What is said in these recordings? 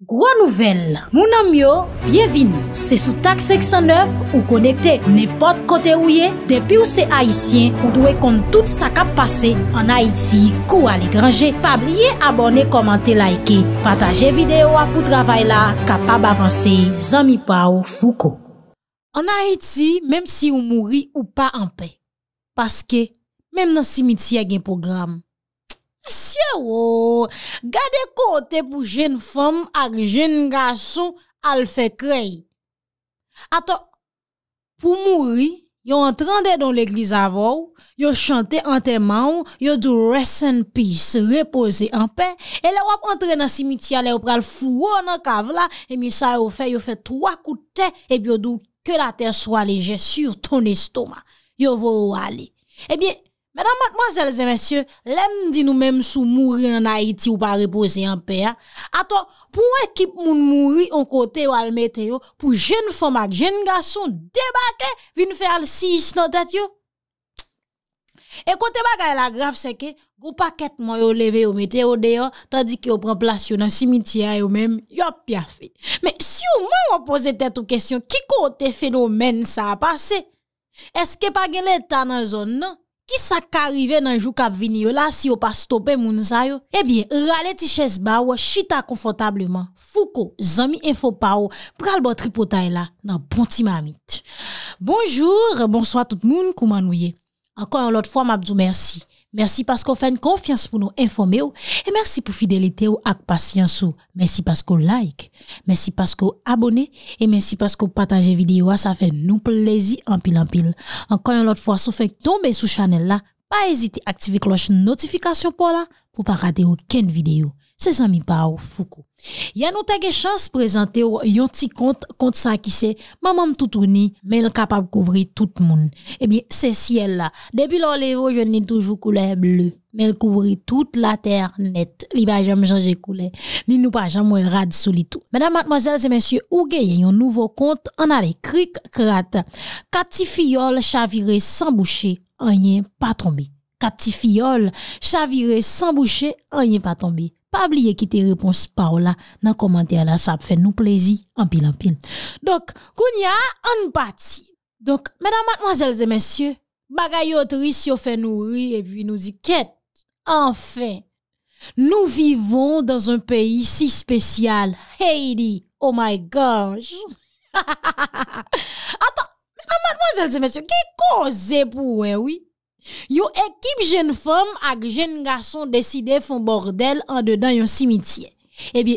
Gro nouvel, mounan myo, bienvin, se sou tak 609 ou konekte nepot kote ouye, depi ou se Haitien ou dwe kont tout sa kap pase, an Haiti kou al ekranje. Pabriye abone, komante, laike, pataje videyo apou travay la, kapab avanse, zami pa ou fouko. An Haiti, mem si ou mouri ou pa anpe, paske, mem nan simiti agen program, Siè wò, oh, gade kote pou jen fòm ak jen gasson al fè krey. Atò, pou mouri, yo entrande don l'ekliz avò, yo chante antèman, yo do rest in peace, repose en pe, e lè wap entre nan simitia lè, yo pral fwo nan kav la, e mi sa yo fè, yo fè twa koutè, e bi yo do ke la tè so alèje sur ton estoma. Yo vò ou alè. E eh biè, Mè nan matmozèl zè mèsyè, lèm di nou mèm sou mouri an Haiti ou pa reposi an pe ya. Atò, pou ekip moun mouri an kote yo al mète yo, pou jèn fòmak, jèn gasson, debake, vin fè al sis nan tèt yo. E kote baka yè la graf seke, goupakèt mò yo leve yo mète yo deyo, tè di ki yo pran plasyon an simitia yo mèm, yop ya fè. Mè, si yo mò wò pose tèt ou kèsyon, ki kote fenomen sa apase? Eske pa gen lè tan an zon nan? Ki sa ka arrive nan jou kap vini yo la si yo pa stopen moun zay yo? Ebyen, eh rale ti ches bawa, chita konfotableman, fuko, zami enfo pao, pral botri potay la, nan bonti mami. Bonjour, bonsoit tout moun koumanouye. Ankon yon lot fwa mabdou, mersi. Merci parce qu'on fait une confiance pour nous informer et merci pour fidélité ou patience Merci parce qu'on like, merci parce qu'on abonnez et merci parce qu'on partage vidéo, ça fait nous plaisir en pile en pile. Encore une autre fois, si vous faites tomber sous channel là, pas hésiter à activer la cloche notification pour là pour pas rater aucune vidéo. Se san mi pa ou foukou. Ya nou tege chans prezante ou yon ti kont, kont sa ki se, mamam toutouni, men l kapab kouvri tout moun. Ebi, eh se siel la, debi lor levo, jen ni toujou koule blu, men l kouvri tout la ter net. Li ba jam jange koule, li nou pa jam mwen rad sou li tou. Madame, mademoiselles et messieurs, ouge, yon nouvo kont, an ale krik krat, kat ti fiyol chavire sans boucher, an yen patombi. Kat ti fiyol chavire sans boucher, an yen patombi. Pa blie ki te repons pa ou la nan komantè an la sa ap fè nou plezi an pil an pil. Dok, koun ya an pati. Dok, mèdamatman zèl zè mèsyè, bagayotri si yo fè nou ri epi nou zikèt. Anfen, nou vivon dan zon peyi si spesyal. Heydi, oh my gosh. Atan, mèdamatman zèl zè mèsyè, ki ko zè pou wè wè? Yo ekip jen fom ak jen gason deside fon bordel an dedan yon simitye Ebi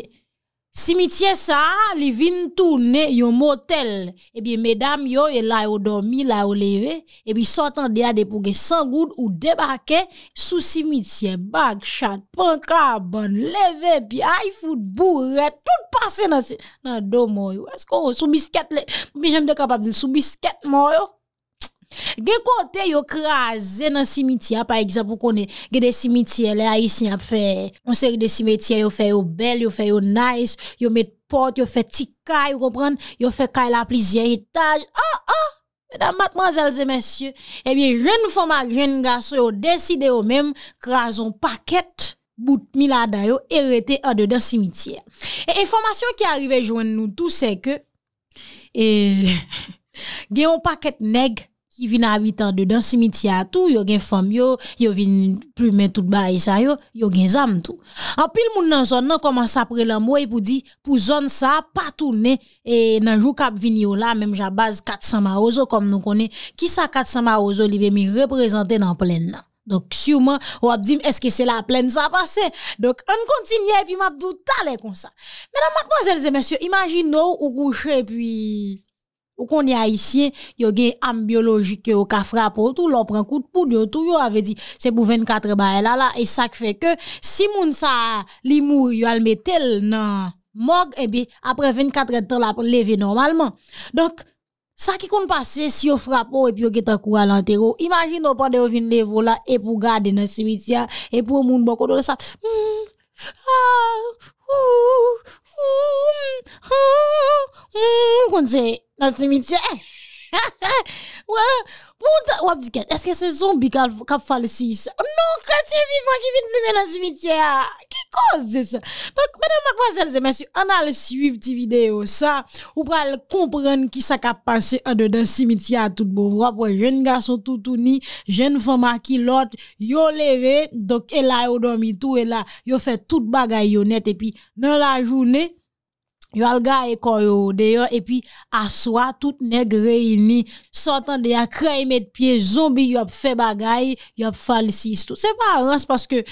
simitye sa li vin toune yon motel Ebi medam yo yon e la yo dormi, la yo leve Ebi sotan de ade pou ge sangoud ou debake Sou simitye, bag, chat, pankar, bon, leve, pi aifout, bourret, tout pase nan se Nan do mou yo, esko sou bisket le Mi jem de kapap di sou bisket mou yo Ge kontè yo krasè nan simityè, pa ekzapou konè, ge de simityè le a yisn ap fè, on sè ki de simityè yo fè yo bel, yo fè yo nice, yo met pot, yo fè ti kay, yo fè kay la plizye, yo taj, ah ah, edan matman zelze mensyè, ebi eh ren foma ren gaso yo deside yo menm krason pakèt bout mi la dayo erete ade den simityè. E informasyon ki arive jwen nou tou se ke, eh, ge yon pakèt neg, qui viennent habitant dedans cimetière tout yo gen femme yo yo vin plumer tout bail ça yo yo gen zam tout en pile moun nan zone nan commence après mot pour dire pour zone ça pas tourner et nan jour qu'à venir là même à base 400 maozo comme nous connaît qui ça 400 maozo li mi représenter dans pleine là. donc sûrement on va dire, est-ce que c'est la pleine ça passé donc on continue et puis m'a tout comme ça mesdames mademoiselles et messieurs imaginez ou et puis ou qu'on est haïtien, yo gen am biologique yo ka frappe tout l'on prend coup de poudre tout yo avait dit c'est pour 24 ba là et ça fait que si moun sa li mouri yo al metel nan et eh après 24 heures la lever normalement. Donc ça qui compte passer si on frappe et puis yo gen en à l'enterro. Imagine pas de on et pour garder dans cimetière et pour moun bon de ça. Hmm, ah, hmm, ah, hmm, dans le cimetière. ouais, pour ta, est-ce que c'est zombie qui a fait le 6? Non, chrétien vivant qui vient plumer dans le cimetière. Qui cause ça? Donc, mesdames, mademoiselles et messieurs, on a le suivre cette vidéo, ça, ou pour comprendre qui ça a passé en dedans cimetière tout bon voie, pour jeune garçon tout ni, jeune femme à qui l'autre, yo levé, donc, elle a dormi tout, elle a, yo fait toute bagaille honnête, et puis, dans la journée, Yo al ga koyo kon yo deyo, e aswa tout neg sortant sotan ya kreye met pied, zombi yo ap fe bagay, yo ap falsis tout. pas pa parce que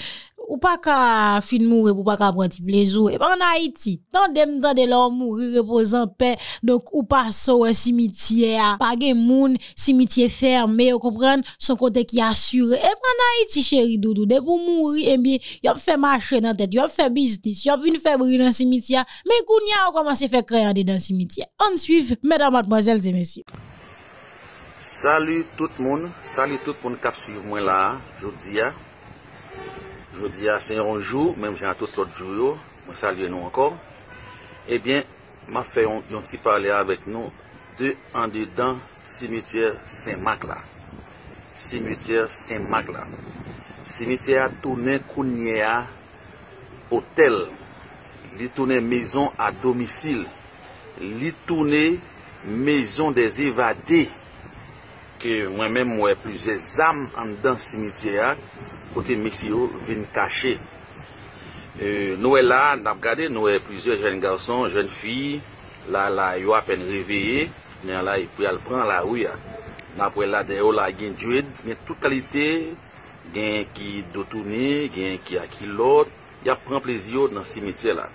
Ou pa ka fin moun, ou pa ka pranti plezou Eman na iti, nan dem dan de la Moun moun reposan pe Donk ou pa sou semitye Page moun, semitye ferme Ou kompran, son kote ki asyure Eman na iti cheri doudou De pou moun moun, e yop fe mache nan tet Yop fe biznis, yop in febri nan semitye Men koun ya ou koman se fe krayande Nan semitye, an suif Mèdame, mèdame, mèdame Salut tout moun Salut tout moun kap suif mwen la Jodi ya Se yon jou, men mwen jan a tout l'ot jou yo, mwen salye nou ankor, ebyen, mwen fè yon ti pale avek nou, de an de dan simityer Saint-Macle. Simityer Saint-Macle. Simityer a toune kounye a hotel. Li toune mezon a domisil. Li toune mezon de zivade. Ke mwen men mwen plize zam an dan simityer a, kote miks yo veni kache. Euh, nou e la, nap gade nou e pwizye jen garson, jen fi, la la yo apen revye, men la yi pou yal pran la ou ya. Nap wè la de yo la gen djwed, men tout kalite gen ki dotouni, gen ki akilot, ya pran plezio nan simite la.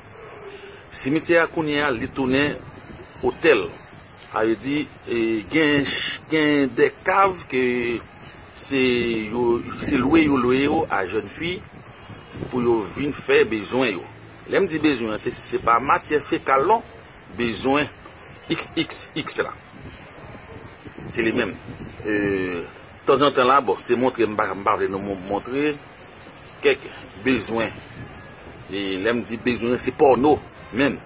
Simite akouni ya litouni hotel. Ay di gen gen de kav ke Se loue yo loue yo a jen fi pou yo vin fe bezwen yo. Lem di bezwen, se se pa matye fe kalon, bezwen xxx la. Se li menm. E, Tansyen ten la, bon, se montre mbar mbar de nou montre kek bezwen. E lem di bezwen, se porno menm.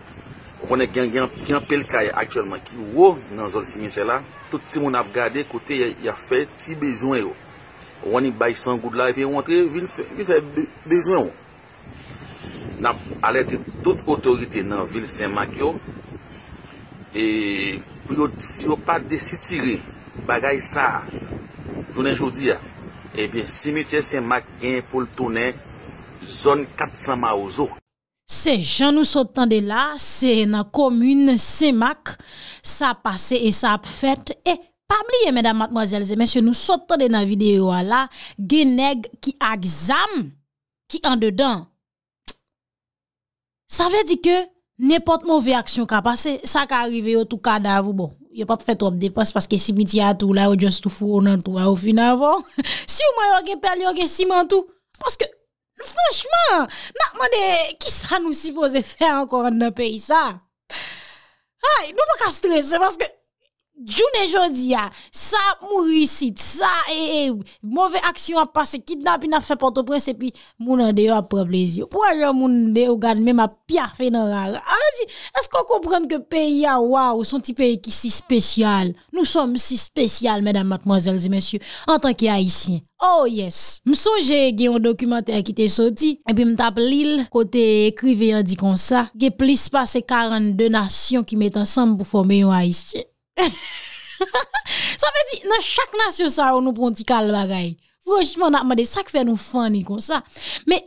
Wane gen pelkaye aktyelman ki wou nan zon simise la, tout ti moun ap gade kote ya fe ti bejoun yo. Wane bay san goud la epi yon tre vil fe bejoun yo. Nap ale te tout otorite nan vil Semak yo. E pyo si yo pa desitire bagay sa, jounen joudi ya, e eh bin simise Semak gen pou l'tounen zon 400 ma ouzo. Se jan nou sotande la, se nan komune, se mak, sa pase e sa ap fete. E, pabliye, medan matmoazelze, men se nou sotande nan videyo la, geneg ki ak zam, ki an dedan. Sa ve di ke, nepot mouve aksyon ka pase, sa ka arrive yo tou kada avou, bon, yo pa fete op depas, paske si miti atou la, ou djons tou fou, ou nan tou a ou fina avou. Si ou mayo ake pel, yo ake siman tou, paske, Franchman, na kman de Ki sa nou sipose fe ankor an de peyi sa? Hai, nou pa kastre se Panske Joun e jondi a, sa mou risit, sa e e, mouve aksyon a pase, kidnap in a fe porto prese, epi moun an deyo a preblezi. Pwa joun moun deyo gade men ma pya fè nan ral. An di, esk an komprende ke peyi a waw, son ti peyi ki si spesyal. Nou som si spesyal, medan matmazelzi, mensyou, an tanke Haitien. Oh yes, m souje ge yon dokumantè ki te soti, epi m tap li l, kote ekrive yon di kon sa, ge plis pase 42 nasyon ki met ansanm pou fome yon Haitien. Sa pe di nan chak nas yo sa ou nou pronti kal bagay Franchement nan mwade sak fe nou fwani kon sa Me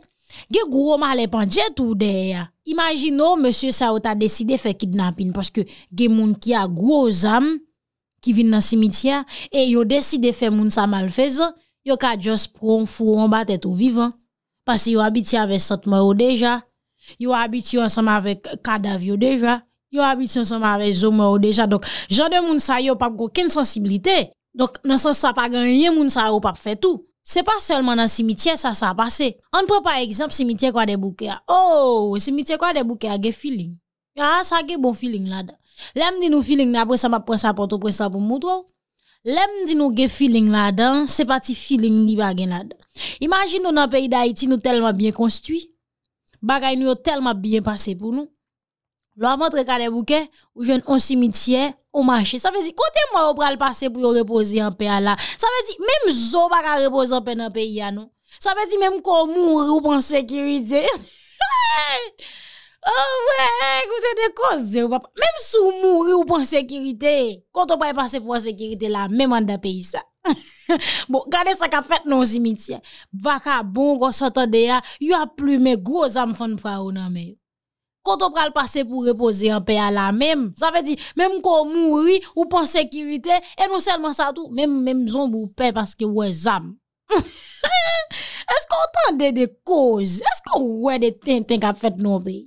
ge gwo mwale panje tou de ya Imagino mwese sa ou ta deside fe kidnapin Paske ge mwoun ki a gwo zam Ki vin nan simitia E yo deside fe mwoun sa mwale fezo Yo ka just proun fwoun batet ou vivan Paske yo abiti avè satmè ou deja Yo abiti ansam avè kadav yo deja yo habite ensemble avec ou déjà. Donc, genre de moun sa yo pas aucune sensibilité. Donc, dans sens ça pas gagné moun sa yo pas fait tout. C'est pas seulement dans cimetière ça ça passé. On prend par exemple cimetière quoi des bouquets. Oh, cimetière quoi des bouquets a feeling. Ah, ça a bon feeling là-dedans. L'aime dit nous feeling après ça m'a prend ça pour tout ça pour montrer. L'aime dit nous ge feeling là-dedans, c'est parti feeling li bagen là-dedans. Imagine nous dans pays d'Haïti nous tellement bien construit. Bagay nous tellement bien passé pour nous. Lwa montre les bouquet ou jeune un cimetière, au marché. Ça veut dire, côté moi, on le passer pour reposer en paix là. Ça veut dire, même zo pas reposer en paix dans le pays Ça veut dire, même qu'on mourir ou en sécurité. Oh ouais, écoutez des causes, papa. Même si vous mourrez ou en sécurité, quand on va passer pour la sécurité là, même en pays ça. bon, regardez ça qu'a fait nos cimetière. Vaka bon, gros de ya, y a plus mes gros enfants de fra ou kon tou pral pase pou repose yon pe ala mem. Sa fe di, mem kon mouri ou pon sekirite, e nou selman sa tou, mem zon bou pe paske wè zam. Es kon tan de de koz, es kon wè de ten ten ka fet nou be.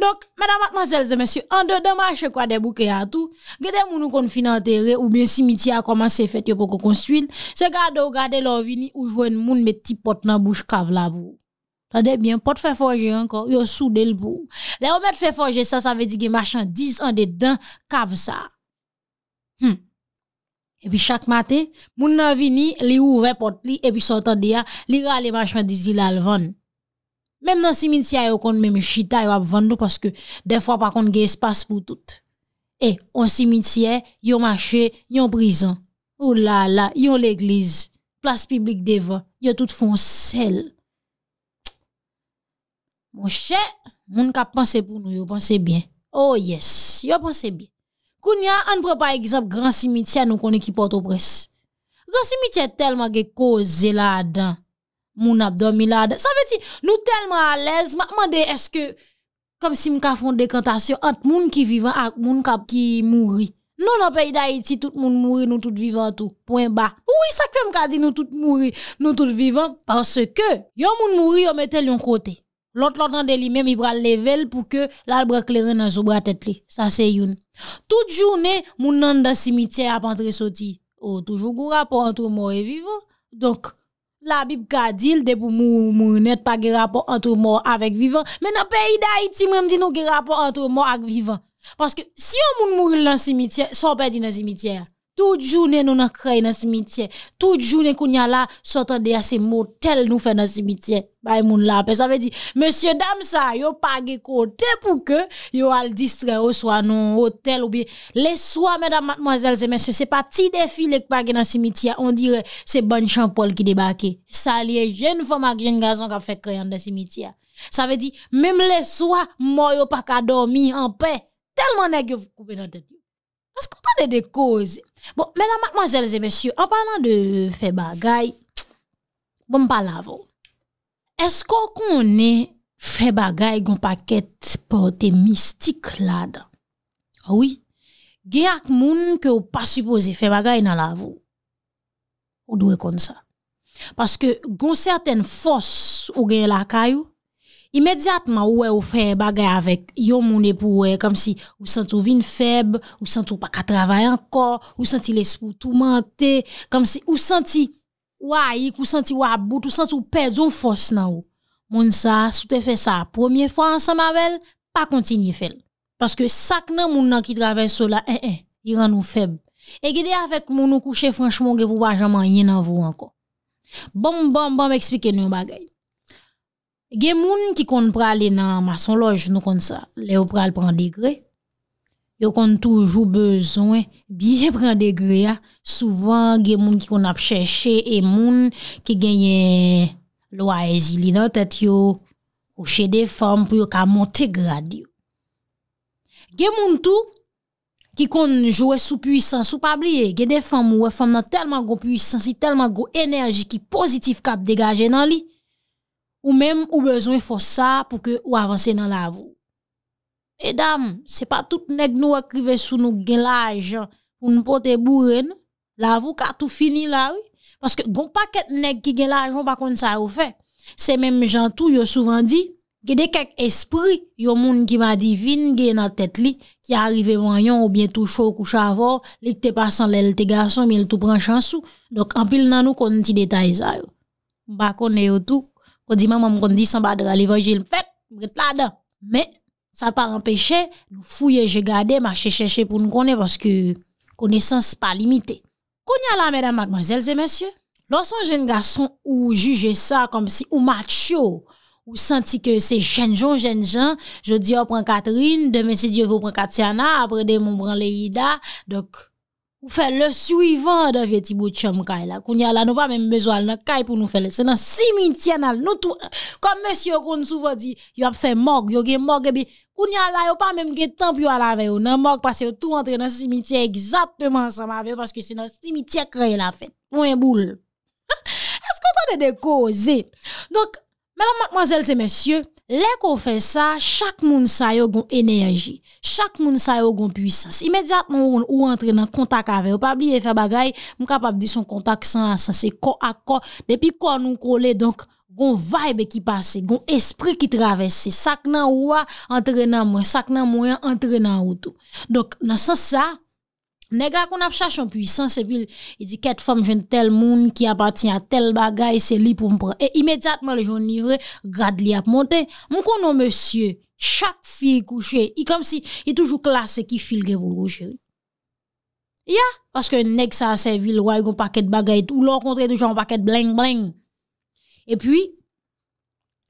Dok, mèda matman zèlze, mèsyou, an de dema che kwa debou kè ya tou, gède moun nou kon finan tere, ou bè simiti a koman se fet yo pou kon konstuil, se gade ou gade lò vini, ou jwèn moun mè ti pot nan bouj kav la bou. Tade byen, pot fè fòjè yon kon, yon sou del pou. Le yon mèt fè fòjè sa, sa vè di gen machan diz an dedan kav sa. Hmm. E pi chak mate, moun nan vini, li ouve pot li, e pi sotan de ya, li ra le machan diz ilal von. Mèm nan simitia yon kon, mèm chita yon ap von nou, paske defwa pa kon gen espas pou tout. E, yon simitia, e, yon machè, yon prison, ou la la, yon l'eglize, plas publik devan, yon tout fon sel. Monshe, moun kap panse pou nou, yo panse byen. Oh yes, yo panse byen. Koun ya, an prepa egzap gran simitye nou konen ki porto pres. Gran simitye telman ge koze la dan, moun abdomi la dan. Sa ve ti nou telman alez, ma mande eske kom si mka fon dekantasyon ant moun ki vivan ak moun kap ki mouri. Nou nan peyi da iti, tout moun mouri, nou tout vivan tou, poin ba. Ou yi sa kwe mka di nou tout mouri, nou tout vivan, panse ke, yo moun mouri, yo metel yon kote. L'autre dans lui-même, il va le level pour que l'arbre claire dans zo bras tête Ça c'est une. Toute journée, mon nan dans cimetière a entrer sorti. Oh, toujours gros rapport entre mort et vivant. Donc, la Bible gadil dit, de pour ne net pas de rapport entre mort avec vivant. Mais dans le pays d'Haïti, même dit nous, rapport entre mort avec vivant. Parce que si on moun mourir dans cimetière, sans perdre dans cimetière. Tout journées, nous a créé dans le cimetière. Toute journée, qu'on y a là, de ces motels, nous fait dans le cimetière. Bah, moun la, ça veut dire, monsieur, dame, ça, yo pas côté pour que yo al distraire au soir, non hôtel ou bien. Les soirs, mesdames, mademoiselles et messieurs, c'est pas petit défilé que pas dans le cimetière. On dirait, c'est champ Paul qui débarque. Ça lié jeune femme avec jeune garçon qui fait créer dans le cimetière. Ça veut dire, même les soirs, moi, yo pas qu'à dormir en paix. Tellement nèg vous coupé dans tête. Parce qu'on a des causes. Bon, mena mat majelze besyo An panan de fe bagay Bon pa lavo Esko konen fe bagay Gon pa ket Porte mistik la da Awi ah Gen ak moun ke ou pa supose fe bagay nan lavo Ou dwe kon sa Paske gon serten Fos ou gen lakay ou Imediatman wè ou fè bagay avèk yon moun epou wè Kam si ou sentou vin feb, ou sentou pa ka travè ankor Ou senti lespoutou mantè Kam si ou senti wè a yik, ou senti wè a bout Ou senti ou pè zon fòs nan ou Moun sa, sou te fè sa a pwomye fò ansan mavel Pa kontinye fèl Paske sak nan moun nan ki travè sola, en eh, en eh, I ran ou feb E gède avèk moun nou kouchè franchmon gè pou wajaman yè nan vò ankor Bon, bon, bon mè ekspike nou bagay Gen moun ki kon prale nan mason loj nou kon sa, le yo prale pran degre, yo kon toujou bezon, biye pran degre ya, souvan gen moun ki kon apcheche e moun ki genye lo a ezili nan tet yo ouche defan pou yo ka monte grade yo. Gen moun tou ki kon jouwe sou puysans ou pabliye, gen defan mou we fann nan telman go puysansi, telman go enerji ki pozitif kap degaje nan li. ou même ou besoin faut ça pour que ou avancer dans la vie. Mesdames, c'est pas tout nèg nous écrivé sous nous gain l'argent pour nous porter bourrer. La vous tout fini là oui parce que gon paquet nèg qui gain l'argent pas comme ça ou fait. C'est même gens tout yo souvent dit des quelques y yo moun qui ma divine, gen dans tête li, qui arrivé, moyen ou bien tout chaud couche avant, li te sans l'aile te garçon, mais il tout prend chance. Donc, en pile nan nous kon ti détail ça yo. Ba connait tout, Kou di mè mè mkondi san badra li vojil mpèt, mpèt la da. Mè, sa pa mpèche, nou fouye jè gade, mache chè chè chè pou mkone, pwanske konesans pa limite. Konya la, mèdame, magmazelze, mèsyè? Lò son jèn gason ou juje sa kom si ou machio, ou senti ke se jèn jòn, jèn jòn, jò di yo oh, pran Catherine, de mèsi diyo vò pran Katiana, apre de moun pran Leida, dok... Ou fè le suivant de veti bout chom kaj la. Kouni ala nou pa mèm bezwal nan kaj pou nou fè le. Se nan simitye nan nou tou. Kom mèsy yo kon soufè di. Yo ap fè mog. Yo gen mog e bi. Kouni ala yo pa mèm gen temp yo ala veyo. Nan mog pasè yo tou antre nan simitye. Exactement sa ma veyo. Paske se nan simitye kraye la fèt. Mwen boule. Eskou ton de dekoze. Donk. Mèlan mòzèl se mèsy yo. Lorsqu'on fait ça, chaque monde sa yo énergie, chaque monde sa yo puissance. Immédiatement on ou un contact avec, ou pas oublier faire On est capable di son contact sans, sans, c'est corps à corps, depuis corps nous coller, donc, une vibe qui passe, un esprit qui traverse, sac nan ou a entre nan moi, sac nan moi entre nan ou tout. Donc, dans sens ça, Neg la kon ap chache an pwisan se pil, e di ket fom jen tel moun ki apatin an tel bagay, se li pou mpre. E imediatman le joun nivre, gade li ap monte. Mwen konon monsye, chak fi kouche, e kom si, e toujou klas se ki fil gen pou kouche. Ya, paske neg sa se vil woy, yon paket bagay tou, lò kontre toujou an paket bling bling. E pi,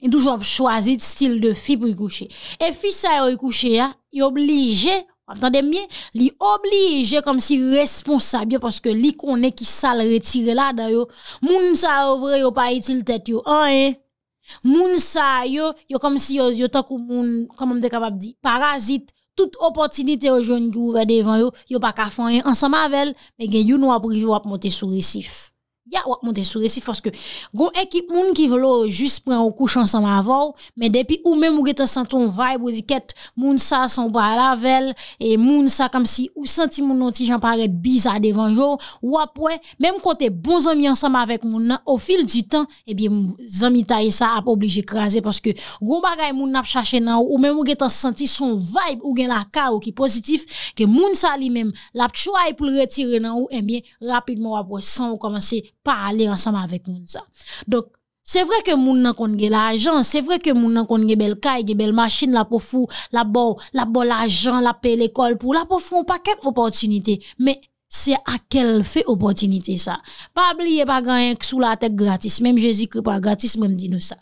e toujou ap chwazi stil de fi pou kouche. E fi sa yo kouche ya, yo blije, Antande mwen, li oblige kom si responsab yo paske li konen ki sal retire la da yo. Moun sa ouvre yo pa itil tet yo anen. Ah, moun sa yo, yo kom si yo takou moun, kom mwen dekabab di, parazit. Tout opotinite yo joun ki ouve devan yo, yo pa kafan yo ansama vel, men gen yon wap privi wap mote sou resif. ya wap sur récit parce que gon équipe moun ki vlo juste pren ou ensemble ensemble mais mais ou même ou même ou getan santon vibe ou diket moun sa à ba veille et moun ça comme si ou senti moun non ti jan paret biza devant jo, ou après même côté bon zami ensemble avec moun nan, au fil temps et bien zami taye sa obligé oblige parce que gon bagay moun n'a chercher nan ou, même ou senti son vibe ou gen la ka ou qui positif que moun ça li même la chwa pour pou nan ou, et bien rapidement après sans commencer aller ensemble avec moun ça. Donc, c'est vrai que moun nan kon gen l'argent, c'est vrai que moun nan kon gen bel kay, gen bel machine la pour fou, la bo, la bo l'argent, la paye l'école pour la pour fou pas paquet opportunité. Mais c'est à quelle fait opportunité ça. Pas oublier pas gagner sous la tête gratis, même Jésus-Christ pas gratis, même dit nous ça.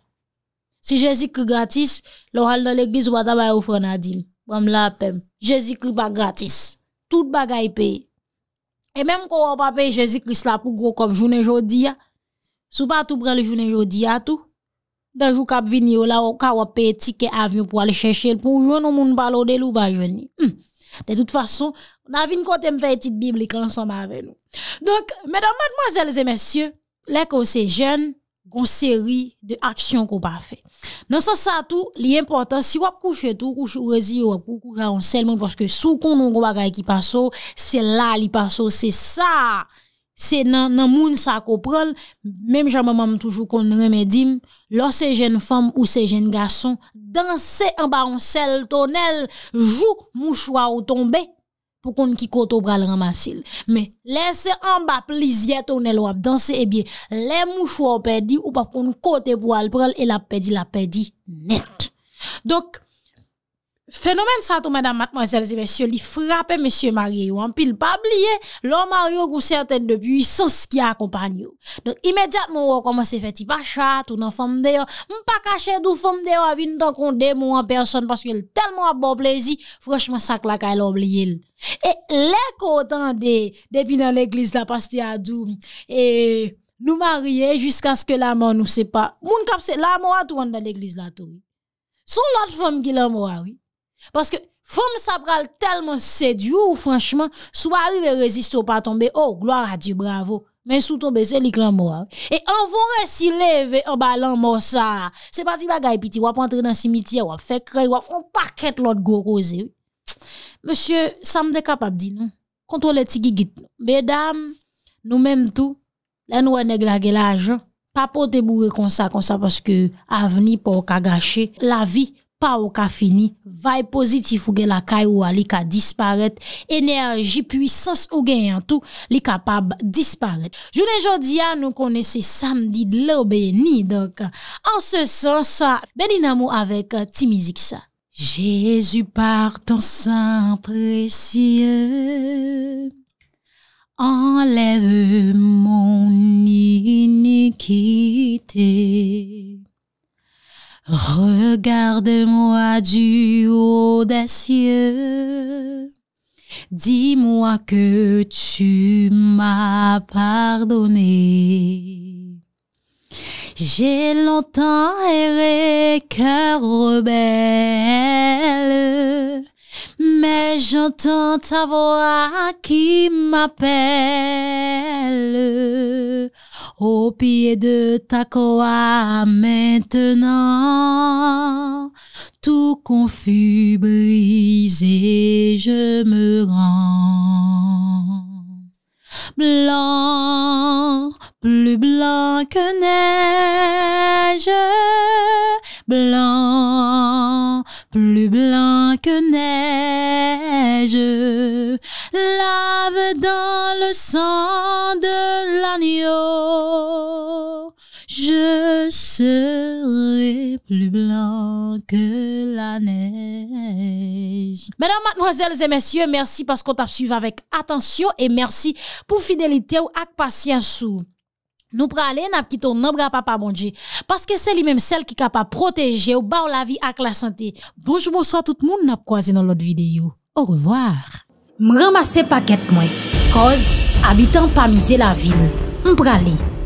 Si Jésus-Christ gratis, l'oral dans l'église ou pas travailler à dîme. Bon la pem. Jésus-Christ pas gratis. Tout bagay paye. Et même quand on va payer Jésus-Christ là pour gros comme journée aujourd'hui, sous pas tout prendre le journée aujourd'hui à tout. Dans jour va venir là, on va payer ticket avion pour aller chercher pour on monde balo de l'ou venir. Bah, hmm. De toute façon, on a quand côté me faire petite biblique ensemble avec nous. Donc, mesdames mademoiselles et messieurs, les que jeunes Gon seri de aksyon ko pa fe Nan sa sa tou, li importan Si wap kouche tou, kouche ou rezi Wap kouche ou raon sel moun Paske sou kon nou go bagay ki paso Se la li paso, se sa Se nan moun sa ko prol Mem jan maman toujou kon remedim Lò se jen fom ou se jen gason Dansè an baon sel tonel Jou mou chwa ou tombe pou konn ki kote ou bral ramasil. Me, lese an bap li zyeto ou nel wap, dan se e eh bie, le mouchou ou pedi, ou bap konn kote ou bral, pou kal el ap pedi, el ap pedi net. Dok, Phénomène ça tout madame mademoiselle et messieurs il frappe monsieur Mario en pile pas oublier l'homme Mario ou certaines de puissance qui accompagne donc immédiatement on commence fait pas chat tout en femme d'ailleurs pas caché d'où femme d'ailleurs avin dans qu'on démon en personne parce qu'il tellement à bon plaisir franchement ça que la qu'elle oublié. et les contents depuis dans l'église la pasteur a et nous marier jusqu'à ce que l'amour mort nous sépare mon cap c'est L'amour à tout dans l'église là tout son l'autre femme qui parce que femme ça pral tellement séduit franchement, soit arrive résiste ou pas tomber. Oh gloire à Dieu, bravo. Mais sous tomber c'est l'iclan mort. Et en si lever en ballant mort ça. C'est pas si bagaille piti, ou entrer dans cimetière, ou fait créer, ou un paquet l'autre gros Monsieur, ça me décapable, dit non. Contrôlez tigi Mesdames, nous-mêmes tout, là nous on la l'argent. Pas pour te bourrer comme ça, comme ça, parce que avenir pour gâcher la vie Ou ka fini, vai pozitif ou gen la kay ou a li ka disparet Enerji, pwisans ou gen yon tou li kapab disparet Jounen jodi an nou konese samdi dlobe ni En se sens, benin amou avek euh, ti mizik sa Jezu par ton san presye Enleve mon inikite Regarde-moi du haut des cieux. Dis-moi que tu m'as pardonné. J'ai longtemps erré, cœur rebelle, mais j'entends ta voix qui m'appelle au pied de ta croix maintenant. Tout confus, brisé, je me rends. Blanc, plus blanc que neige, blanc, plus blanc que neige, lave dans le sang de l'agneau. Sere plu blan ke la nej Madame, mademoiselles et messieurs, merci parce qu'on t'a suive avec attention Et merci pour fidélité ou ak patien sou Nous pralé na p'tit tourne, n'abra pas pa bondier Parce que c'est lui-même celle qui kap a protéger ou bar la vie ak la santé Bonjour, bonsoir tout le monde, na p'croisez dans l'autre vidéo Au revoir M'ramassez pa kèt mwen Koz, habitant pa mise la ville M'pralé